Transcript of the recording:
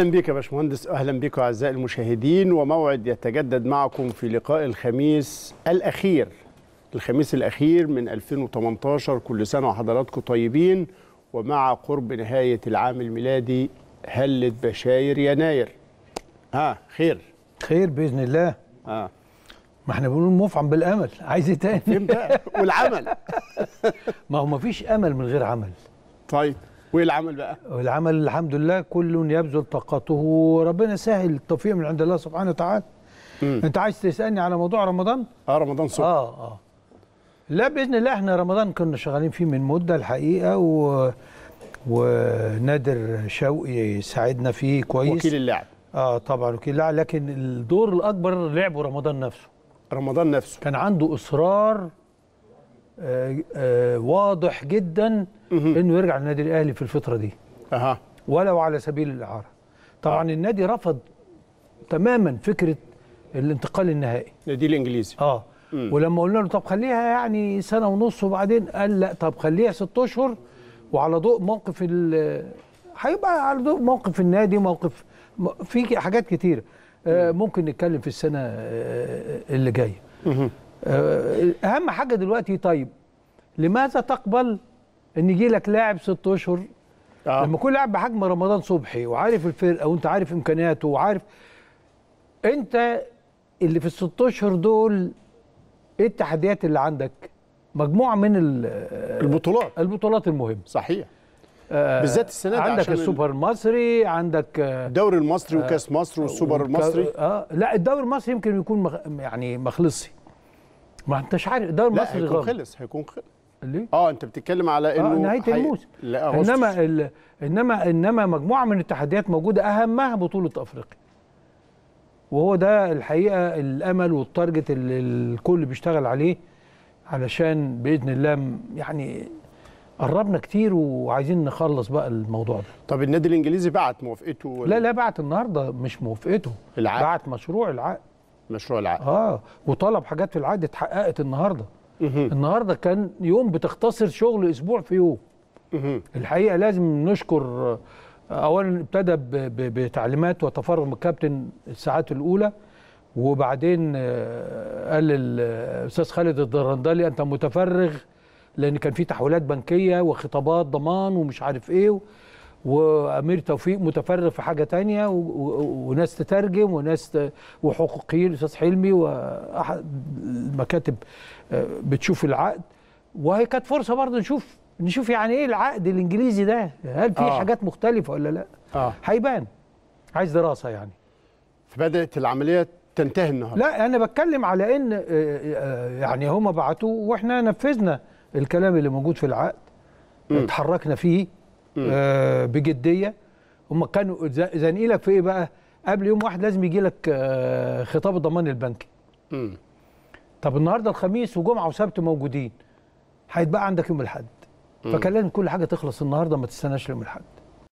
اهلا بك يا باشمهندس اهلا بيكم اعزائي المشاهدين وموعد يتجدد معكم في لقاء الخميس الاخير الخميس الاخير من 2018 كل سنه وحضراتكم طيبين ومع قرب نهايه العام الميلادي هلت بشاير يناير ها خير خير باذن الله اه ما احنا بنقول مفعم بالامل عايز ايه تاني والعمل ما هو ما فيش امل من غير عمل طيب وايه العمل بقى؟ العمل الحمد لله كل يبذل طاقته وربنا يسهل التوفيق من عند الله سبحانه وتعالى. مم. انت عايز تسالني على موضوع رمضان؟ اه رمضان صبح اه اه لا باذن الله احنا رمضان كنا شغالين فيه من مده الحقيقه و ونادر شوقي ساعدنا فيه كويس وكيل اللعب اه طبعا وكيل اللعب لكن الدور الاكبر لعبه رمضان نفسه رمضان نفسه كان عنده اصرار آه، آه، واضح جدا انه يرجع النادي الاهلي في الفتره دي اها ولو على سبيل الاعاره طبعا النادي رفض تماما فكره الانتقال النهائي النادي الانجليزي اه مم. ولما قلنا له طب خليها يعني سنه ونص وبعدين قال لا طب خليها ست اشهر وعلى ضوء موقف هيبقى على ضوء موقف النادي موقف في حاجات كتيره آه، ممكن نتكلم في السنه اللي جايه آه، اهم حاجه دلوقتي طيب لماذا تقبل ان يجي لك لاعب ست اشهر آه. لما يكون لاعب بحجم رمضان صبحي وعارف الفرقه وانت عارف امكانياته وعارف انت اللي في الست اشهر دول ايه التحديات اللي عندك؟ مجموعه من آه، البطولات البطولات المهمه صحيح آه بالذات السنه دي عندك السوبر المصري عندك آه، الدوري المصري وكاس مصر والسوبر المصري اه لا الدوري المصري يمكن يكون يعني مخلصي ما انتش عارف الدوري المصري هيكون خلص هيكون خلص ليه؟ اه انت بتتكلم على آه، انه آه نهايه لا الموسم انما ال... انما انما مجموعه من التحديات موجوده اهمها بطوله افريقيا وهو ده الحقيقه الامل والتارجت اللي الكل بيشتغل عليه علشان باذن الله يعني قربنا كتير وعايزين نخلص بقى الموضوع ده طب النادي الانجليزي بعت موافقته لا لا بعت النهارده مش موافقته العقد بعت مشروع العقد مشروع العقد اه وطلب حاجات في العقد اتحققت النهارده النهارده كان يوم بتختصر شغل اسبوع في يوم الحقيقه لازم نشكر آه، اولا ابتدى بتعليمات وتفرغ من الكابتن الساعات الاولى وبعدين آه، قال الاستاذ خالد الدرندلي انت متفرغ لان كان في تحويلات بنكيه وخطابات ضمان ومش عارف ايه وامير توفيق متفرغ في حاجه تانية وناس تترجم وناس وحقوقيين الاستاذ حلمي واحد المكاتب آه، بتشوف العقد وهي كانت فرصه برضه نشوف نشوف يعني ايه العقد الانجليزي ده هل في آه. حاجات مختلفه ولا لا آه. هيبان عايز دراسه يعني فبدات العمليه تنتهي النهارده لا انا بتكلم على ان آه، آه، يعني هما بعتوه واحنا نفذنا الكلام اللي موجود في العقد م. اتحركنا فيه آه، بجديه هم كانوا زنقيلك في ايه بقى؟ قبل يوم واحد لازم يجي لك آه، خطاب الضمان البنكي. طب النهارده الخميس وجمعه وسبت موجودين. هيتبقى عندك يوم الاحد. فكان لازم كل حاجه تخلص النهارده ما تستناش يوم الاحد.